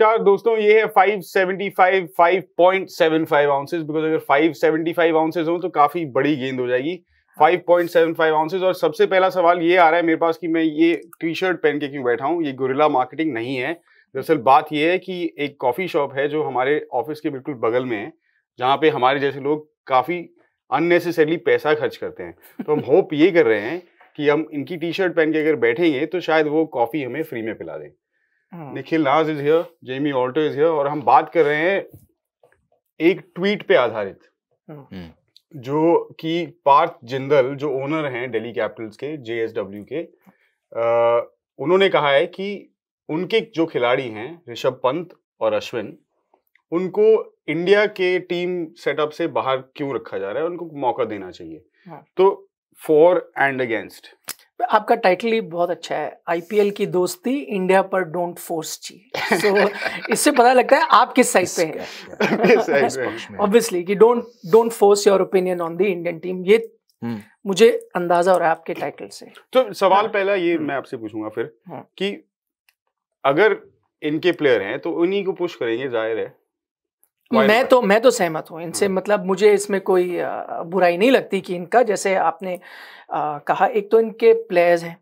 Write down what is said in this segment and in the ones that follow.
नमस्कार दोस्तों ये है 575 5.75 आउंसेस बिकॉज अगर 575 आउंसेस हो तो काफी बड़ी गेंद हो जाएगी 5.75 हाँ। आउंसेस और सबसे पहला सवाल ये आ रहा है मेरे पास कि मैं ये टी शर्ट पहन के क्यों बैठा हूँ ये गुरिला मार्केटिंग नहीं है दरअसल बात यह है कि एक कॉफ़ी शॉप है जो हमारे ऑफिस के बिल्कुल बगल में है जहाँ पे हमारे जैसे लोग काफ़ी अननेसेसरली पैसा खर्च करते हैं तो हम होप ये कर रहे हैं कि हम इनकी टी शर्ट पहन के अगर बैठेंगे तो शायद वो कॉफ़ी हमें फ्री में पिला दें हाँ। Nikhil Raj is here Jamie Alter is here और हम बात कर रहे हैं एक ट्वीट पे आधारित हाँ। हम्म। जो कि पार्थ जिंदल जो ओनर हैं दिल्ली कैपिटल्स के जेएसडब्ल्यू के आ, उन्होंने कहा है कि उनके जो खिलाड़ी हैं ऋषभ पंत और अश्विन उनको इंडिया के टीम सेटअप से बाहर क्यों रखा जा रहा है उनको मौका देना चाहिए हाँ. तो फॉर एंड अगेंस्ट आपका टाइटल ही बहुत अच्छा है आईपीएल की दोस्ती इंडिया पर डोंट फोर्स ची सो so, इससे पता लगता है आप किस साइड पे हैं ऑब्वियसली कि don't don't force your opinion on the Indian team ये हम्म। मुझे अंदाजा हो रहा है आपके टाइटल से तो सवाल हाँ। पहला ये हम्म। मैं आपसे पूछूंगा फिर हाँ। कि अगर इनके प्लेयर हैं तो उन्हीं को पुश करेंगे जाहिर है मैं तो मैं तो सहमत हूँ इनसे hmm. मतलब मुझे इसमें कोई बुराई नहीं लगती कि इनका जैसे आपने कहा एक तो इनके प्लेयर्स हैं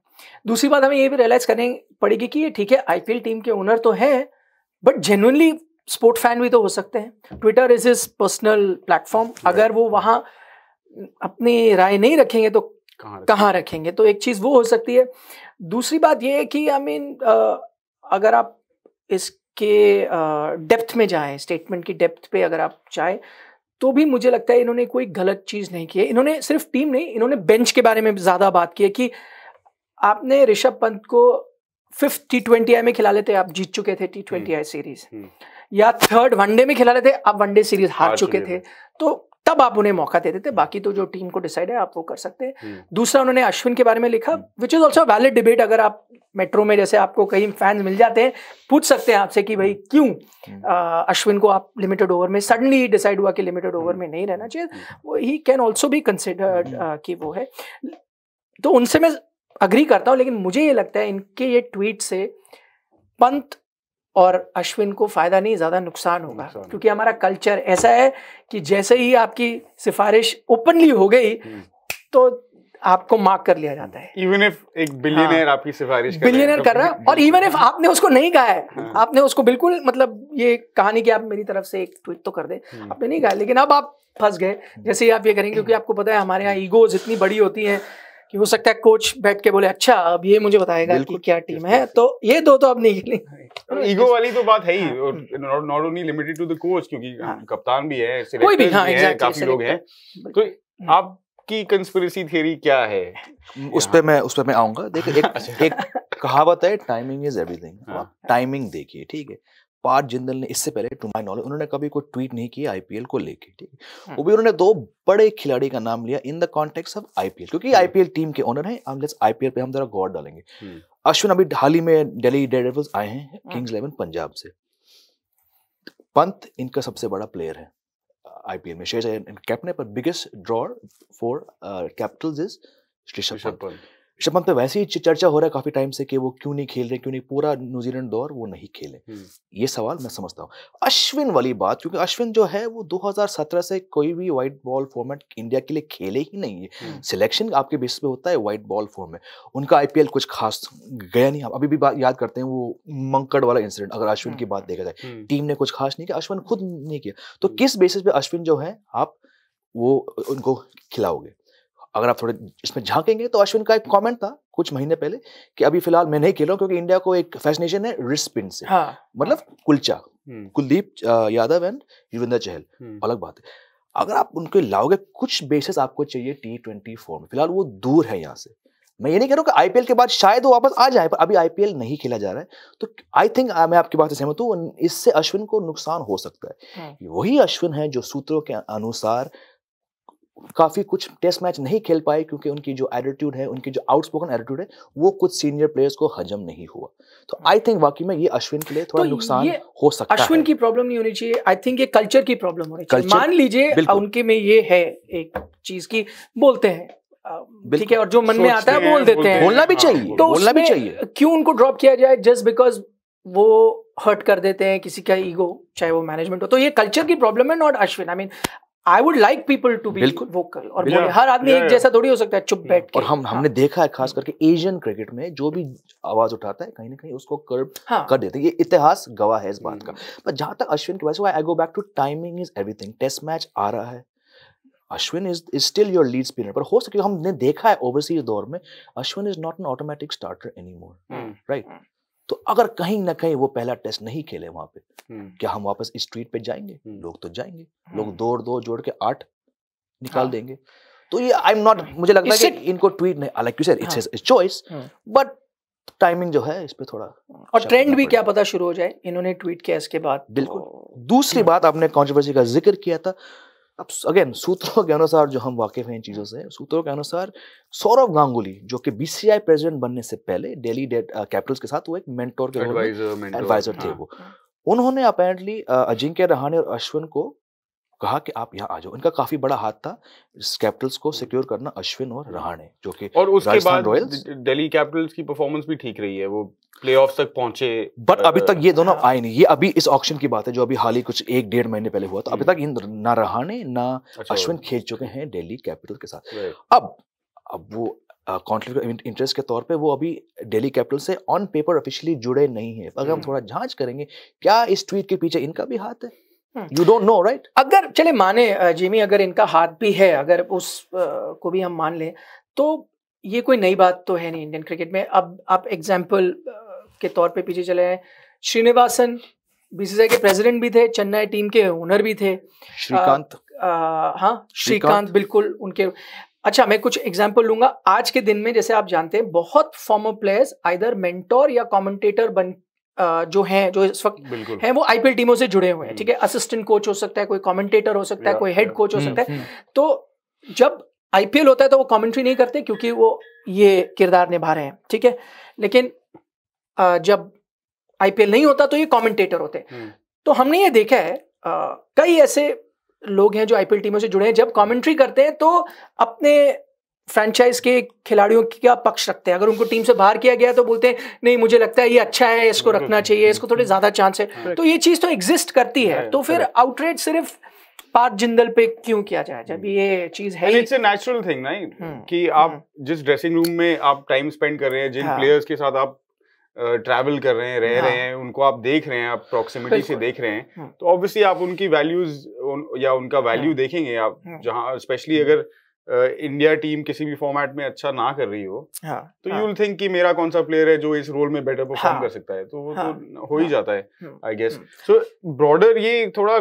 दूसरी बात हमें ये भी रियलाइज करनी पड़ेगी कि ये ठीक है आईपीएल टीम के ओनर तो हैं बट जेनुअनली स्पोर्ट फैन भी तो हो सकते हैं Twitter is is personal platform अगर वो वहाँ अपनी राय नहीं रखेंगे तो कहाँ रखेंगे? कहाँ रखेंगे तो एक चीज़ वो हो सकती है दूसरी बात ये है कि आई I मीन mean, अगर आप इस के डेप्थ में जाए स्टेटमेंट की डेप्थ पे अगर आप चाहे तो भी मुझे लगता है इन्होंने कोई गलत चीज़ नहीं की है इन्होंने सिर्फ टीम नहीं इन्होंने बेंच के बारे में ज़्यादा बात की है कि आपने ऋषभ पंत को फिफ्थ टी ट्वेंटी आई में खिला लेते आप जीत चुके थे टी ट्वेंटी आई सीरीज या थर्ड वनडे में खिला लेते आप वनडे सीरीज हार चुके थे तो तब आप उन्हें मौका दे देते बाकी तो जो टीम को डिसाइड है आप वो कर सकते हैं हम्म। दूसरा उन्होंने अश्विन के बारे में लिखा which is also valid debate अगर आप मेट्रो में जैसे आपको कहीं फैंस मिल जाते हैं पूछ सकते हैं आपसे कि भाई हम्म। क्यों हम्म। अश्विन को आप लिमिटेड ओवर में सडनली डिसाइड हुआ कि लिमिटेड ओवर में नहीं रहना चाहिए वो ही कैन ऑल्सो भी कंसिडर्ड कि वो है तो उनसे मैं अग्री करता हूँ लेकिन मुझे ये लगता है इनके ये ट्वीट से पंत और अश्विन को फ़ायदा नहीं ज़्यादा नुकसान होगा नुकसान। क्योंकि हमारा कल्चर ऐसा है कि जैसे ही आपकी सिफारिश ओपनली हो गई हम्म। तो आपको मार्क कर लिया जाता है इवन इफ एक बिलियनर हाँ, आपकी सिफारिश बिलियनर तो कर रहा है और इवन इफ आपने उसको नहीं कहा है हाँ, आपने उसको बिल्कुल मतलब ये कहानी कि आप मेरी तरफ से एक ट्वीट तो कर दे हम्म। आपने नहीं कहा लेकिन अब आप फंस गए हम्म। जैसे ही आप ये करेंगे क्योंकि आपको पता है हमारे यहाँ ईगोज इतनी बड़ी होती है कि हो सकता है कोच बैठ के बोले अच्छा अब ये मुझे बताएगा कि क्या टीम है तो ये दो तो अब निकलेंगे ईगो हाँ, हाँ, वाली तो बात है ही not only limited to the coach क्योंकि हाँ। कप्तान भी है कोई भी हाँ, काफी लोग हैं तो आप की कंस्पिरेसी थ्योरी क्या है उस पे मैं उस पे मैं आऊंगा देखिए एक, अच्छा। एक कहावत है टाइमिंग इज एवरीथिंग टाइमिंग देखिए ठीक है पार्थ जिंदल ने इससे पहले टू माई नॉलेज उन्होंने कभी कोई ट्वीट नहीं किया आईपीएल को लेके ठीक है हाँ। वो भी उन्होंने दो बड़े खिलाड़ी का नाम लिया in the context of IPL क्योंकि आईपीएल हाँ। टीम के ओनर है आईपीएल पे हम जरा गौर डालेंगे हम्म। अश्विन अभी हाल ही में डेली डेडेवल्स आए हैं किंग्स हाँ। इलेवन पंजाब से पंत इनका सबसे बड़ा प्लेयर है आईपीएल में शेष कैप्टन पर biggest draw for Capitals is Rishabh Pant Rishabh पे तो वैसे ही चर्चा हो रहा है काफी टाइम से कि वो क्यों नहीं खेल रहे क्यों नहीं पूरा न्यूजीलैंड दौर वो नहीं खेले हम्म। ये सवाल मैं समझता हूँ अश्विन वाली बात क्योंकि अश्विन जो है वो 2017 से कोई भी व्हाइट बॉल फॉर्मेट इंडिया के लिए खेले ही नहीं है सिलेक्शन हम्म। आपके बेसिस पे होता है व्हाइट बॉल फॉर्म में उनका आईपीएल कुछ खास गया नहीं अभी भी याद करते हैं वो मंकड़ वाला इंसिडेंट अगर अश्विन हम्म। की बात देखा जाए टीम ने कुछ खास नहीं किया अश्विन खुद नहीं किया तो किस बेसिस पे अश्विन जो है आप वो उनको खिलाओगे अगर आप थोड़े इसमें झांकेंगे तो अश्विन का एक कमेंट था कुछ महीने पहले कि अभी फिलहाल मैं नहीं खेल रहा हूँ क्योंकि इंडिया को एक फैसिनेशन है रिस्ट पिन से हाँ, मतलब Kulcha hmm. Kuldeep Yadav and Yuzvendra Chahal hmm. अलग बात है अगर आप उनके लाओगे कुछ बेसिस आपको चाहिए टी ट्वेंटी फोर में फिलहाल वो दूर है यहाँ से मैं ये नहीं कह रहा हूँ कि आईपीएल के बाद शायद वो वापस आ जाए पर अभी आईपीएल नहीं खेला जा रहा है तो आई थिंक मैं आपकी बात से सहमत हूँ इससे अश्विन को नुकसान हो सकता है हाँ। वही अश्विन है जो सूत्रों के अनुसार काफ़ी कुछ टेस्ट मैच नहीं खेल पाए क्योंकि उनकी जो एटीट्यूड है उनकी जो आउटस्पोकन एटीट्यूड है वो कुछ सीनियर प्लेयर्स को हजम नहीं हुआ तो आई थिंक वाकई में ये अश्विन के लिए थोड़ा तो नुकसान हो सकता अश्विन है अश्विन की प्रॉब्लम नहीं होनी चाहिए आई थिंक ये कल्चर की प्रॉब्लम होनी चाहिए मान लीजिए उनके में ये है एक चीज़ की बोलते हैं ठीक है और जो मन में आता है बोल देते हैं बोलना भी हाँ, चाहिए तो बोलना भी चाहिए क्यों उनको ड्रॉप किया जाए जस्ट बिकॉज वो हर्ट कर देते हैं किसी का ईगो चाहे वो मैनेजमेंट हो तो ये कल्चर की प्रॉब्लम है not Ashwin I mean I would like people to be vocal और बोले हर आदमी एक जैसा थोड़ी हो सकता है चुप बैठ और हम हमने हाँ। देखा है खास करके एशियन क्रिकेट में जो भी आवाज उठाता है कहीं ना कहीं उसको कर्ब हाँ। कर देते हैं ये इतिहास गवाह है इस बात का हम्म। पर जहां तक अश्विन की वजह से I go back to timing is everything test match आ रहा है Ashwin is is still your lead spinner पर हो सके हमने देखा है ओवरसीज दौर में Ashwin is not an automatic starter any more right तो अगर कहीं ना कहीं वो पहला टेस्ट नहीं खेले वहां पे क्या हम वापस स्ट्रीट पे जाएंगे लोग तो जाएंगे लोग दो और दो जोड़ के आठ निकाल हाँ। देंगे तो ये आई एम नॉट मुझे लगता है कि इनको ट्वीट नहीं like you said it's is choice but timing जो है इस पे थोड़ा और ट्रेंड भी क्या पता शुरू हो जाए इन्होंने ट्वीट किया इसके बाद तो बिल्कुल दूसरी बात आपने कॉन्ट्रोवर्सी का जिक्र किया था अब अगेन सूत्रों के अनुसार जो हम वाकिफ हैं इन चीज़ों से सूत्रों के अनुसार सौरभ गांगुली जो कि बीसीआई प्रेसिडेंट बनने से पहले डेली डेट कैपिटल्स के साथ वो एक मेंटोर के एडवाइजर थे हाँ। वो उन्होंने अपेरेंटली uh, अजिंक्य रहाणे और अश्विन को कहा कि आप यहाँ आ जाओ इनका काफी बड़ा हाथ था कैपिटल्स को सिक्योर करना अश्विन और रहाणे जो कि और उसके बाद दिल्ली कैपिटल्स की परफॉर्मेंस भी ठीक रही है वो प्ले तक पहुंचे बट अभी तक ये दोनों हाँ। आए नहीं ये अभी इस ऑक्शन की बात है जो अभी हाल ही कुछ एक डेढ़ महीने पहले हुआ था अभी तक इन ना रहाणे ना अच्छा। अश्विन खेल चुके हैं डेली कैपिटल के साथ अब अब वो कॉन्फ्लिक्ट इंटरेस्ट के तौर पे वो अभी डेली कैपिटल से ऑन पेपर ऑफिशियली जुड़े नहीं है अगर हम hmm। थोड़ा जांच करेंगे क्या इस ट्वीट के पीछे इनका भी हाथ है यू डोंट नो राइट अगर चले माने जिमी अगर इनका हाथ भी है अगर उस आ, को भी हम मान लें तो ये कोई नई बात तो है नहीं इंडियन क्रिकेट में अब आप एग्जाम्पल के तौर पे पीछे चले हैं श्रीनिवासन बीसीसीआई के प्रेसिडेंट भी थे चेन्नई टीम के ओनर भी थे श्रीकांत हाँ श्रीकांत बिल्कुल उनके अच्छा मैं कुछ एग्जाम्पल लूंगा आज के दिन में जैसे आप जानते हैं बहुत फॉर्मर प्लेयर्स आइधर मेंटोर या कमेंटेटर बन जो है जो इस वक्त है वो आईपीएल टीमों से जुड़े हुए हैं हम्म। ठीक है असिस्टेंट कोच हो सकता है कोई कमेंटेटर हो सकता है कोई हेड कोच हो हम्म, सकता है हम्म। तो जब आईपीएल होता है तो वो कमेंट्री नहीं करते क्योंकि वो ये किरदार निभा रहे हैं ठीक है लेकिन जब आईपीएल नहीं होता तो ये कमेंटेटर होते तो हमने ये देखा है कई ऐसे लोग हैं जो आईपीएल टीमों से जुड़े हैं जब कमेंट्री करते हैं तो अपने फ्रेंचाइज के खिलाड़ियों की क्या पक्ष रखते हैं अगर उनको टीम से बाहर किया गया तो बोलते हैं नहीं मुझे लगता है ये अच्छा है इसको रखना चाहिए इसको थोड़े ज्यादा चांस है तो ये चीज तो एग्जिस्ट करती है तो फिर आउटरेट सिर्फ पार्थ जिंदल पे क्यों किया जाए जब hmm. ये चीज है इट्स अ नेचुरल थिंग ना कि आप hmm. जिस ड्रेसिंग रूम में आप टाइम स्पेंड कर रहे हैं जिन प्लेयर्स हाँ. के साथ आप ट्रैवल uh, कर रहे हैं रह रहे हाँ. हैं उनको आप देख रहे हैं आप प्रॉक्सिमिटी से देख रहे हैं hmm. तो ऑब्वियसली आप उनकी वैल्यूज या उनका वैल्यू देखेंगे आप जहाँ स्पेशली अगर इंडिया टीम किसी भी फॉर्मेट में अच्छा ना कर रही हो हाँ, तो यू विल थिंक कि मेरा कौन सा प्लेयर है जो इस रोल में बेटर परफॉर्म हाँ, कर सकता है तो वो तो हाँ, तो हो ही हाँ, जाता है आई गेस सो ब्रॉडर ये थोड़ा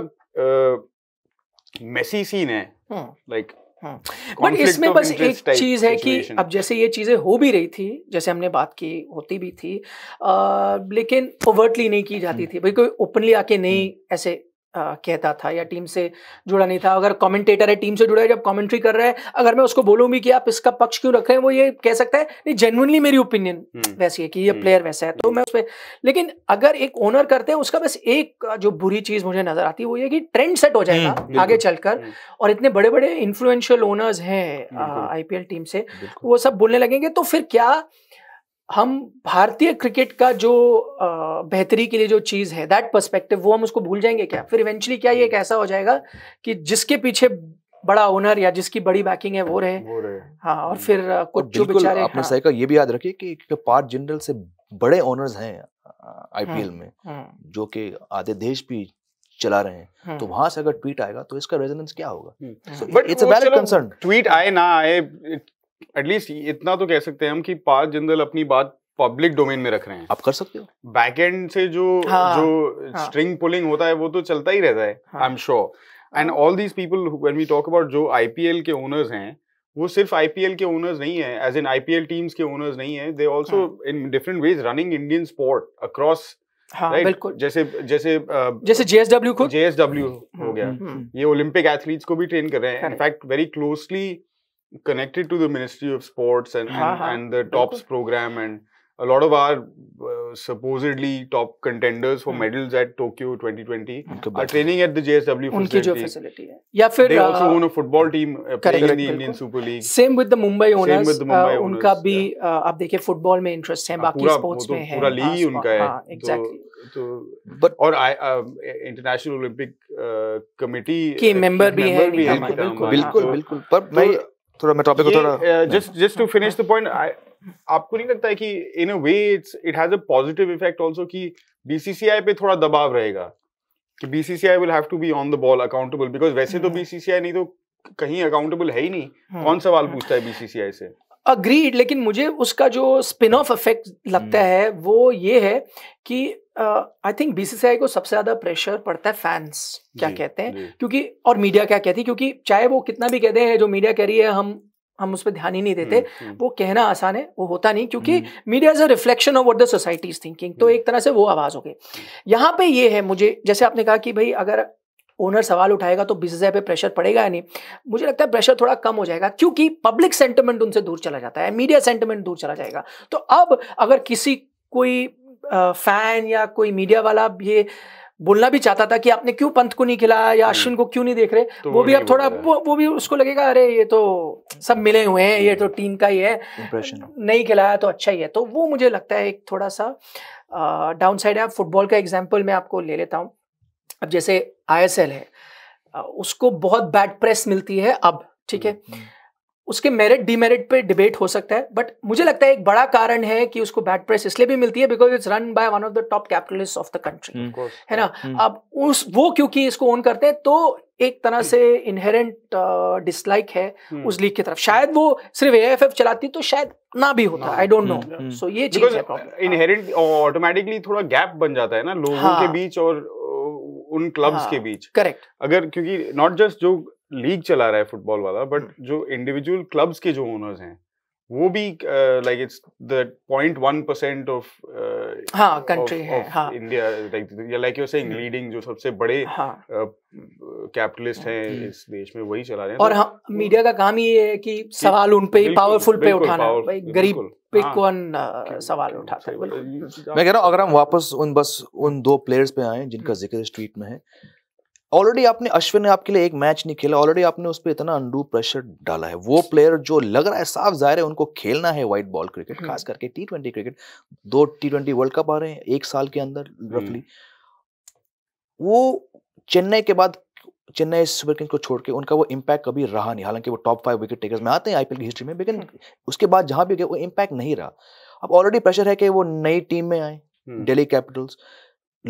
मेसी सीन है लाइक हाँ, बट हाँ। इसमें बस एक चीज है कि अब जैसे ये चीजें हो भी रही थी जैसे हमने बात की होती भी थी आ, लेकिन ओवर्टली नहीं की जाती हम्म। थी भाई कोई ओपनली आके नहीं हम्म। ऐसे कहता था या टीम से जुड़ा नहीं था अगर कमेंटेटर है टीम से जुड़ा है जब कमेंट्री कर रहा है अगर मैं उसको बोलूं भी कि आप इसका पक्ष क्यों रख रहे हैं वो ये कह सकता है नहीं जेनुअनली मेरी ओपिनियन हम्म। वैसी है कि ये प्लेयर हम्म। वैसा है तो मैं उस पर लेकिन अगर एक ओनर करते हैं उसका बस एक जो बुरी चीज मुझे नजर आती है वो ये कि ट्रेंड सेट हो हम्म, जाएगा आगे चलकर और इतने बड़े बड़े इन्फ्लुएंशियल ओनर्स हैं आईपीएल टीम से वो सब बोलने लगेंगे तो फिर क्या हम भारतीय क्रिकेट का जो बेहतरी के लिए जो चीज़ है दैट पर्सपेक्टिव वो हम उसको भूल जाएंगे क्या फिर इवेंचुअली क्या ये एक ऐसा हो जाएगा कि जिसके पीछे बड़ा ओनर या जिसकी बड़ी बैकिंग है वो रहे, वो रहे। हाँ और फिर कुछ जो बेचारे आपने हाँ। सही कहा ये भी याद रखिए कि पार्ट जनरल से बड़े ओनर्स हैं आईपीएल हम्म, में हम्म। जो कि आधे देश भी चला रहे हैं हम्म। तो वहां से अगर ट्वीट आएगा तो इसका रेजोनेंस क्या होगा it's a valid concern tweet आए ना आए एटलीस्ट इतना तो कह सकते हैं हम कि पार्थ जिंदल अपनी बात पब्लिक डोमेन में रख रहे हैं आप कर सकते हो बैक एंड से जो हाँ, जो हाँ. स्ट्रिंग पुलिंग होता है वो तो चलता ही रहता है I am sure and all these people when we talk about जो आईपीएल के ओनर्स हैं वो सिर्फ आईपीएल के ओनर्स नहीं है एज इन आईपीएल टीम्स के ओनर्स नहीं है they also in different ways running Indian sport across हाँ, right? बिल्कुल जैसे जैसे uh, जैसे जेएसडब्ल्यू को जेएसडब्ल्यू हो हम्म, गया हम्म, हम्म। ये ओलंपिक एथलीट्स को भी ट्रेन कर रहे हैं in fact very closely connected to the Ministry of Sports and, and, and the TOPS program and a lot of our uh, supposedly top contenders for medals at Tokyo 2020 are training at the JSW उनकी जो facility है या फिर they also own a football team uh, playing in the Indian Super League same with the Mumbai owners same with the Mumbai uh, owners उनका भी yeah. uh, आप देखिए football में इंटरेस्ट है बाकी स्पोर्ट्स में है पूरा लीग ही उनका है exactly तो बट और इंटरनेशनल ओलंपिक कमेटी के मेंबर भी हैं बिल्कुल बिल्कुल पर मैं थोड़ा मैं टॉपिक को थोड़ा just just to finish the point आपको नहीं लगता है कि in a way it's it has a positive effect also कि बीसीसीआई पे थोड़ा दबाव रहेगा कि BCCI will have to be on the ball accountable because वैसे तो बीसीसीआई hmm. नहीं तो कहीं अकाउंटेबल है ही नहीं hmm. कौन सवाल hmm. पूछता है बीसीसीआई से अग्रीड लेकिन मुझे उसका जो स्पिन ऑफ इफेक्ट लगता हम्म। है वो ये है कि आई थिंक बीसीसीआई को सबसे ज्यादा प्रेशर पड़ता है फैंस क्या कहते हैं क्योंकि और मीडिया क्या कहती है क्योंकि चाहे वो कितना भी कहते हैं जो मीडिया कह रही है हम हम उस पर ध्यान ही नहीं देते नहीं। हम्म, हम्म। वो कहना आसान है वो होता नहीं क्योंकि media is a reflection of what the society is thinking तो एक तरह से वो आवाज हो गई यहाँ पे ये है मुझे जैसे आपने कहा कि भाई अगर ओनर सवाल उठाएगा तो बीस हज़ार पे प्रेशर पड़ेगा या नहीं मुझे लगता है प्रेशर थोड़ा कम हो जाएगा क्योंकि पब्लिक सेंटिमेंट उनसे दूर चला जाता है मीडिया सेंटिमेंट दूर चला जाएगा तो अब अगर किसी कोई फैन या कोई मीडिया वाला ये बोलना भी चाहता था कि आपने क्यों पंथ को नहीं खिलाया या अश्विन हम्म। को क्यों नहीं देख रहे तो वो भी अब थोड़ा वो, वो भी उसको लगेगा अरे ये तो सब मिले हुए हैं ये तो हम्म। टीम का ही है नहीं खिलाया तो अच्छा ही है तो वो मुझे लगता है एक थोड़ा सा डाउन साइड है फुटबॉल का एग्जाम्पल मैं आपको ले लेता हूँ अब जैसे आईएसएल है उसको बहुत बैड प्रेस मिलती है अब ठीक है हम्म, हम्म। उसके मेरिट डीमेरिट पे डिबेट हो सकता है बट मुझे लगता है एक बड़ा कारण है कि उसको बैड प्रेस इसलिए भी मिलती है because it's run by one of the top capitalist of the country है ना हम्म। अब उस वो क्योंकि इसको ओन करते हैं तो एक तरह से इनहेरेंट डिसलाइक uh, है उस लीग की तरफ शायद वो सिर्फ एएफएफ चलाती तो शायद ना भी होता आई डोंट नो सो ये चीज है इनहेरेंट ऑटोमेटिकली थोड़ा गैप बन जाता है ना लोगों हाँ, के बीच और उन क्लब्स हाँ, के बीच करेक्ट अगर क्योंकि नॉट जस्ट जो लीग चला रहा है फुटबॉल वाला बट हम्म। जो इंडिविजुअल क्लब्स के जो ओनर्स हैं वो भी like it's the point one percent of हाँ कंट्री है हां इंडिया लाइक या लाइक यू सेइंग लीडिंग जो सबसे बड़े कैपिटलिस्ट हाँ। uh, हैं hmm. इस देश में वही चला रहे हैं और तो, हाँ, मीडिया का काम ही है कि सवाल उन पे पावरफुल पे उठाना भाई गरीब पे हाँ। कौन uh, सवाल उठाता है मैं कह रहा हूँ अगर हम वापस उन बस उन दो प्लेयर्स पे आए जिनका hmm. जिक्र स्ट्रीट में है ऑलरेडी आपने अश्विन ने आपके लिए एक मैच नहीं खेला ऑलरेडी आपने उस पर इतना अंडू प्रेशर डाला है वो प्लेयर जो लग रहा है साफ जाहिर है उनको खेलना है व्हाइट बॉल क्रिकेट खास करके टी ट्वेंटी क्रिकेट दो टी ट्वेंटी वर्ल्ड कप आ रहे हैं एक साल के अंदर रफली हम्म। वो चेन्नई के बाद चेन्नई सुपर किंग्स को छोड़ के उनका वो इम्पैक्ट कभी रहा नहीं हालांकि वो टॉप फाइव विकेट टेकर्स में आते हैं आईपीएल की हिस्ट्री में लेकिन हम्म। उसके बाद जहां भी गए वो इम्पैक्ट नहीं रहा अब ऑलरेडी प्रेशर है कि वो नई टीम में आए दिल्ली हम्म। कैपिटल्स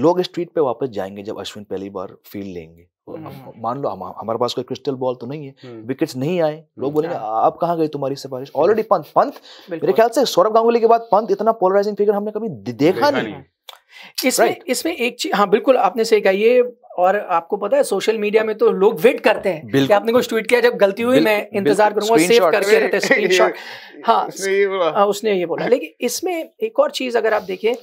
लोग स्ट्रीट पे वापस जाएंगे जब अश्विन पहली बार फील्ड लेंगे हम्म। मान लो हमारे पास कोई क्रिस्टल बॉल तो नहीं है विकेट्स हम्म। नहीं आए लोग हम्म, बोलेंगे हाँ। आप कहाँ गए तुम्हारी सिफारिश ऑलरेडी पंत पंत मेरे ख्याल से सौरभ गांगुली के बाद पंत इतना पोलराइजिंग फिगर हमने कभी देखा नहीं इसमें right. इसमें एक चीज हाँ बिल्कुल आपने सही कहा ये और आपको पता है सोशल मीडिया में तो लोग वेट करते हैं कि आपने कुछ ट्वीट किया जब गलती हुई मैं इंतजार करूंगा सेव करके रहते स्क्रीनशॉट हाँ, हाँ उसने ये बोला लेकिन इसमें एक और चीज अगर आप देखें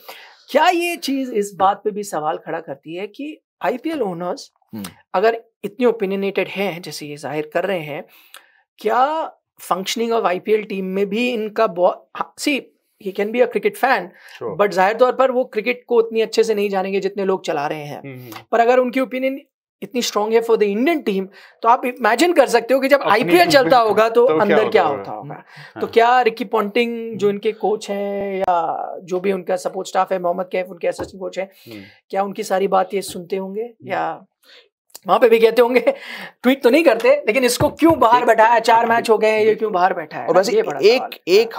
क्या ये चीज इस बात पे भी सवाल खड़ा करती है कि आईपीएल ओनर्स हम्म। अगर इतने ओपिनियनेटेड हैं जैसे ये जाहिर कर रहे हैं क्या फंक्शनिंग ऑफ आईपीएल टीम में भी इनका see he can be a cricket fan but जाहिर तौर पर वो क्रिकेट को उतनी अच्छे से नहीं जानेंगे जितने लोग चला रहे हैं हम्म, हम्म। पर अगर उनकी ओपिनियन इतनी स्ट्रॉन्ग है फॉर द इंडियन टीम तो आप इमेजिन कर सकते हो कि जब आईपीएल चलता होगा तो, तो अंदर क्या होता होगा हाँ। तो क्या रिकी पॉन्टिंग जो इनके कोच हैं या जो भी उनका सपोर्ट स्टाफ है मोहम्मद कैफ उनके असिस्टेंट कोच हैं हम्म। क्या उनकी सारी बात ये सुनते होंगे हम्म। या वहां पे भी कहते होंगे ट्वीट तो नहीं करते लेकिन इसको क्यों बाहर बैठा है चार मैच हो गए ये क्यों बाहर बैठा है और वैसे एक एक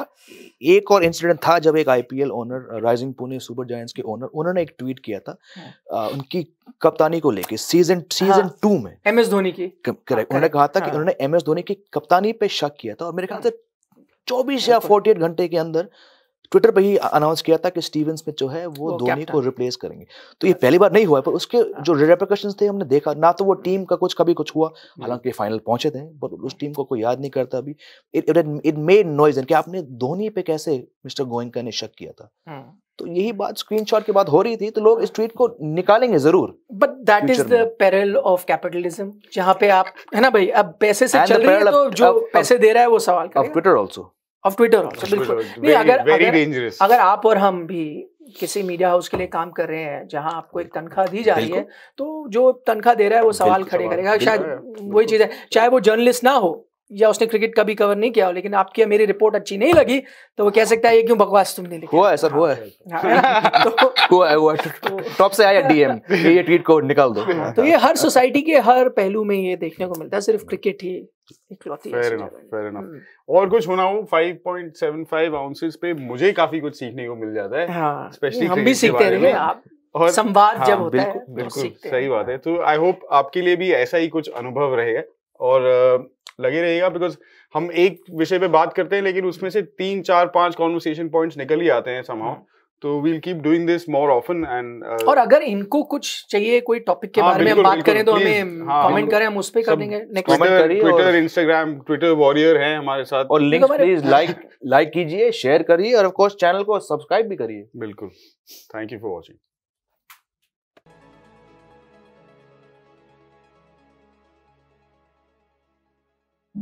एक और इंसिडेंट था जब एक IPL owner Rising Pune Supergiants के ओनर उन्होंने एक ट्वीट किया था आ, हाँ। उनकी कप्तानी को लेके सीजन सीजन हाँ, टू में एम एस धोनी की करेक्ट हाँ, उन्होंने कहा था कि हाँ। उन्होंने एम एस धोनी की कप्तानी पे शक किया था और मेरे ख्याल से चौबीस या फोर्टी एट घंटे के अंदर ट्विटर पर ही अनाउंस किया था कि स्टीवन स्मिथ जो है वो, धोनी को रिप्लेस करेंगे तो ये पहली बार नहीं हुआ पर उसके हाँ। जो रेपरकशन थे हमने देखा ना तो वो टीम हम्म। का कुछ कभी कुछ हुआ हम्म। हालांकि फाइनल पहुंचे थे पर उस टीम को कोई याद नहीं करता अभी इट मेड नॉइज कि आपने धोनी पे कैसे मिस्टर गोयनका ने शक किया था हाँ। तो यही बात स्क्रीनशॉट के बाद हो रही थी तो लोग इस ट्वीट को निकालेंगे जरूर but that is the peril of capitalism जहां पे आप है ना भाई अब पैसे से And चल रही है तो जो अब, पैसे अब, दे रहा है वो सवाल Twitter also of Twitter also बिल्कुल नहीं अगर अगर, अगर आप और हम भी किसी मीडिया हाउस के लिए काम कर रहे हैं जहां आपको एक तनख्वाह दी जा रही है तो जो तनख्वाह दे रहा है वो सवाल खड़े करेगा शायद वही चीज है चाहे वो जर्नलिस्ट ना हो या उसने क्रिकेट कभी कवर नहीं किया हो लेकिन आपकी मेरी रिपोर्ट अच्छी नहीं लगी तो वो कह सकता है ये क्यों बकवास तुमने लिखी हुआ है सर हुआ है हाँ, तो हुआ है हुआ टॉप तो से आया डीएम ये ट्वीट को निकाल दो हाँ, तो ये हर सोसाइटी के हर पहलू में ये देखने को मिलता है सिर्फ क्रिकेट ही Fair enough, हम्म। और कुछ होना हो 5.75 आउंसेस पे मुझे काफी कुछ सीखने को मिल जाता है स्पेशली हाँ, हम भी सीखते रहे आप और संवाद जब होता है बिल्कुल तो सही बात है तो आई होप आपके लिए भी ऐसा ही कुछ अनुभव रहेगा और लगे रहेगा बिकॉज हम एक विषय पे बात करते हैं लेकिन उसमें से तीन चार पांच कॉन्वर्सेशन पॉइंट्स निकल ही आते हैं समाव हम्म। तो we'll keep doing this more often and और अगर इनको कुछ चाहिए कोई टॉपिक के हाँ, बारे में हम बात करें तो हमें हाँ, कमेंट करें हम उस पे कर देंगे ट्विटर इंस्टाग्राम ट्विटर वॉरियर हैं हमारे साथ और लिंक प्लीज लाइक लाइक कीजिए शेयर करिए और ऑफ कोर्स चैनल को सब्सक्राइब भी करिए बिल्कुल थैंक यू फॉर वाचिंग